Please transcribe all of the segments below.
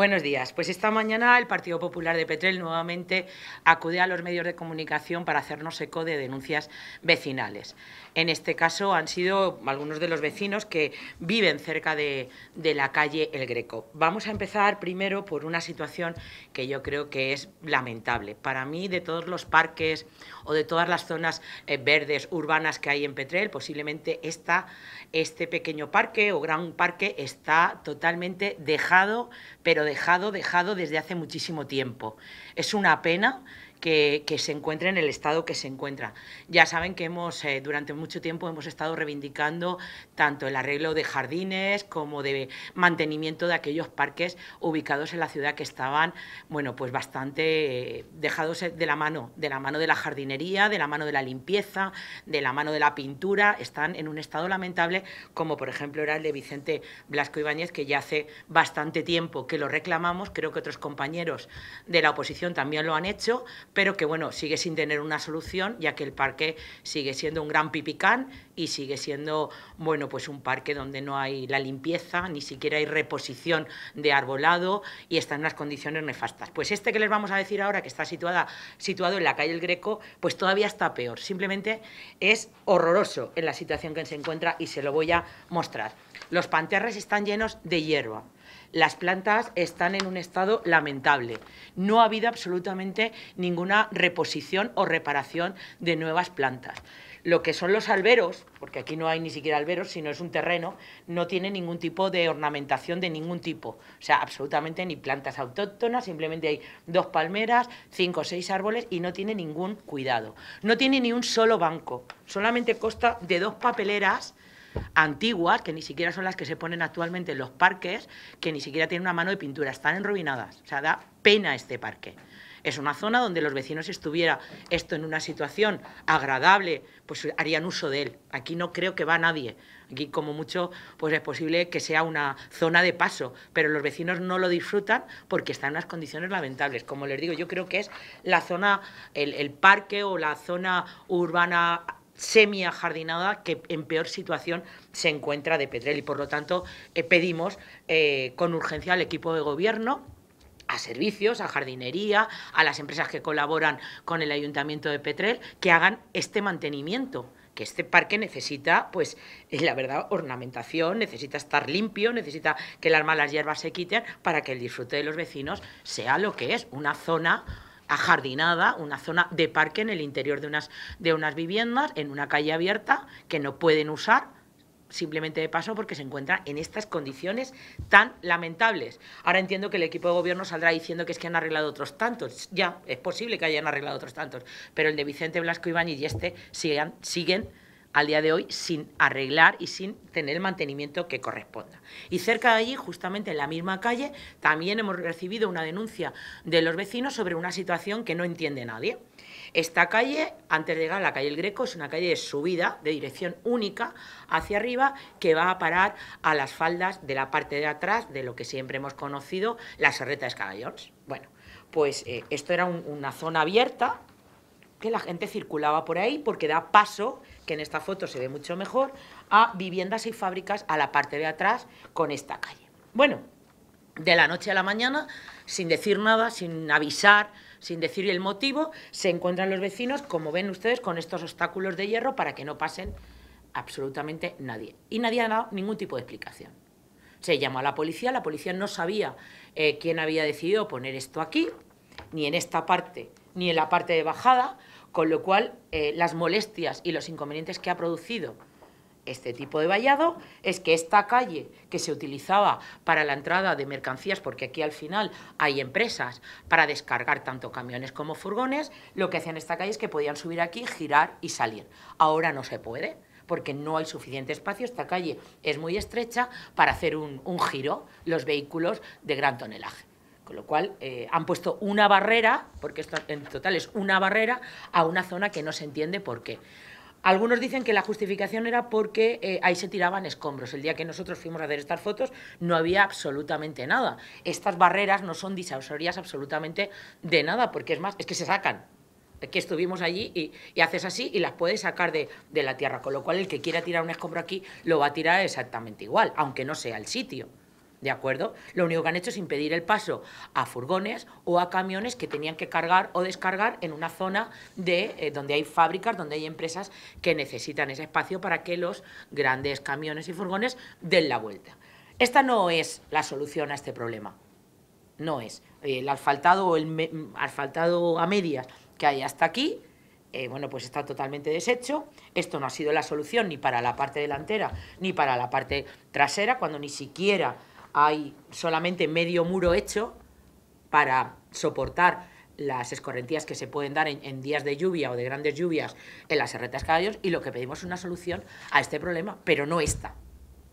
Buenos días. Pues esta mañana el Partido Popular de Petrel nuevamente acude a los medios de comunicación para hacernos eco de denuncias vecinales. En este caso han sido algunos de los vecinos que viven cerca de, la calle El Greco. Vamos a empezar primero por una situación que yo creo que es lamentable. Para mí, de todos los parques o de todas las zonas eh, verdes urbanas que hay en Petrel, posiblemente esta, este pequeño parque o gran parque está totalmente dejado, pero dejado, dejado desde hace muchísimo tiempo. Es una pena que, se encuentre en el estado que se encuentra. Ya saben que hemos eh, durante mucho tiempo hemos estado reivindicando tanto el arreglo de jardines como de mantenimiento de aquellos parques ubicados en la ciudad que estaban, bueno, pues bastante eh, dejados de la mano, de la mano de la jardinería, de la mano de la limpieza, de la mano de la pintura, están en un estado lamentable, como por ejemplo era el de Vicente Blasco Ibáñez, que ya hace bastante tiempo que lo reclamamos, creo que otros compañeros de la oposición también lo han hecho, pero que bueno, sigue sin tener una solución, ya que el parque sigue siendo un gran pipicán y sigue siendo bueno, pues un parque donde no hay la limpieza, ni siquiera hay reposición de arbolado y está en unas condiciones nefastas. Pues este que les vamos a decir ahora, que está situada, situado en la calle El Greco, pues todavía está peor. Simplemente es horroroso en la situación que se encuentra y se lo voy a mostrar. Los panterres están llenos de hierba las plantas están en un estado lamentable. No ha habido absolutamente ninguna reposición o reparación de nuevas plantas. Lo que son los alberos, porque aquí no hay ni siquiera alberos, sino es un terreno, no tiene ningún tipo de ornamentación de ningún tipo. O sea, absolutamente ni plantas autóctonas, simplemente hay dos palmeras, cinco o seis árboles y no tiene ningún cuidado. No tiene ni un solo banco, solamente consta de dos papeleras antiguas, que ni siquiera son las que se ponen actualmente en los parques, que ni siquiera tienen una mano de pintura, están enruinadas. O sea, da pena este parque. Es una zona donde los vecinos, estuviera esto en una situación agradable, pues harían uso de él. Aquí no creo que va nadie. Aquí, como mucho, pues es posible que sea una zona de paso, pero los vecinos no lo disfrutan porque está en unas condiciones lamentables. Como les digo, yo creo que es la zona, el, el parque o la zona urbana semi-ajardinada que en peor situación se encuentra de Petrel. Y por lo tanto, eh, pedimos eh, con urgencia al equipo de gobierno a servicios, a jardinería, a las empresas que colaboran con el Ayuntamiento de Petrel, que hagan este mantenimiento que este parque necesita, pues, eh, la verdad, ornamentación, necesita estar limpio, necesita que las malas hierbas se quiten para que el disfrute de los vecinos sea lo que es, una zona ajardinada, una zona de parque en el interior de unas, de unas viviendas, en una calle abierta que no pueden usar simplemente de paso porque se encuentra en estas condiciones tan lamentables. Ahora entiendo que el equipo de gobierno saldrá diciendo que es que han arreglado otros tantos. Ya, es posible que hayan arreglado otros tantos, pero el de Vicente Blasco Ibáñez y este siguen, siguen al día de hoy sin arreglar y sin tener el mantenimiento que corresponda. Y cerca de allí, justamente en la misma calle, también hemos recibido una denuncia de los vecinos sobre una situación que no entiende nadie. Esta calle, antes de llegar a la calle El Greco, es una calle de subida, de dirección única hacia arriba, que va a parar a las faldas de la parte de atrás de lo que siempre hemos conocido, la serreta de Escagallons. Bueno, pues eh, esto era una zona abierta que la gente circulaba por ahí porque da paso, que en esta foto se ve mucho mejor, a viviendas y fábricas a la parte de atrás con esta calle. Bueno, de la noche a la mañana, sin decir nada, sin avisar, sin decir el motivo, se encuentran los vecinos, como ven ustedes, con estos obstáculos de hierro para que no pasen absolutamente nadie. Y nadie ha dado ningún tipo de explicación. Se llamó a la policía, la policía no sabía eh, quién había decidido poner esto aquí, ni en esta parte ni en la parte de bajada, con lo cual eh, las molestias y los inconvenientes que ha producido este tipo de vallado es que esta calle que se utilizaba para la entrada de mercancías, porque aquí al final hay empresas para descargar tanto camiones como furgones, lo que hacían esta calle es que podían subir aquí, girar y salir. Ahora no se puede porque no hay suficiente espacio, esta calle es muy estrecha para hacer un giro los vehículos de gran tonelaje. Con lo cual eh, han puesto una barrera, porque esto en total es una barrera, a una zona que no se entiende por qué. Algunos dicen que la justificación era porque eh, ahí se tiraban escombros. El día que nosotros fuimos a hacer estas fotos no había absolutamente nada. Estas barreras no son disuasorias absolutamente de nada, porque es más, es que se sacan. Que estuvimos allí y, haces así y las puedes sacar de, de la tierra. Con lo cual, el que quiera tirar un escombro aquí lo va a tirar exactamente igual, aunque no sea el sitio. ¿de acuerdo? Lo único que han hecho es impedir el paso a furgones o a camiones que tenían que cargar o descargar en una zona de, eh, donde hay fábricas, donde hay empresas que necesitan ese espacio para que los grandes camiones y furgones den la vuelta. Esta no es la solución a este problema, no es. Eh, el asfaltado, el asfaltado a medias que hay hasta aquí, eh, bueno, pues está totalmente deshecho. Esto no ha sido la solución ni para la parte delantera ni para la parte trasera, cuando ni siquiera hay solamente medio muro hecho para soportar las escorrentías que se pueden dar en, días de lluvia o de grandes lluvias en las herretas caballos y lo que pedimos es una solución a este problema, pero no esta.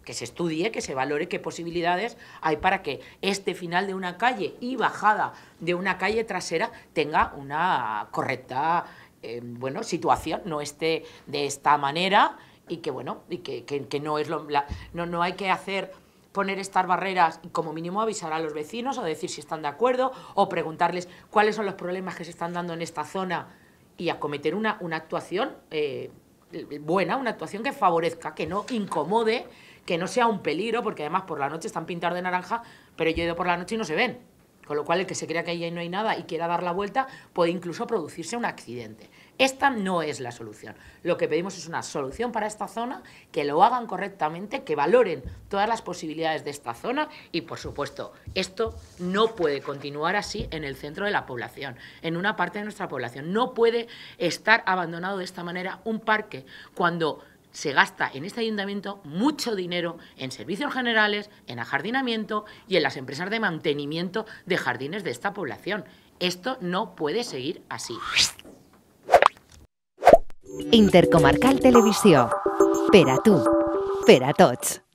Que se estudie, que se valore qué posibilidades hay para que este final de una calle y bajada de una calle trasera tenga una correcta eh, bueno, situación, no esté de esta manera y que bueno, y que, no es lo, no, no hay que hacer poner estas barreras y como mínimo avisar a los vecinos o decir si están de acuerdo o preguntarles cuáles son los problemas que se están dando en esta zona y acometer una, actuación eh, buena, una actuación que favorezca, que no incomode, que no sea un peligro, porque además por la noche están pintados de naranja, pero yo he ido por la noche y no se ven. Con lo cual, el que se crea que ahí no hay nada y quiera dar la vuelta, puede incluso producirse un accidente. Esta no es la solución. Lo que pedimos es una solución para esta zona, que lo hagan correctamente, que valoren todas las posibilidades de esta zona y, por supuesto, esto no puede continuar así en el centro de la población, en una parte de nuestra población. No puede estar abandonado de esta manera un parque cuando se gasta en este ayuntamiento mucho dinero en servicios generales, en ajardinamiento y en las empresas de mantenimiento de jardines de esta población. Esto no puede seguir así. Intercomarcal Televisión. Pera tú.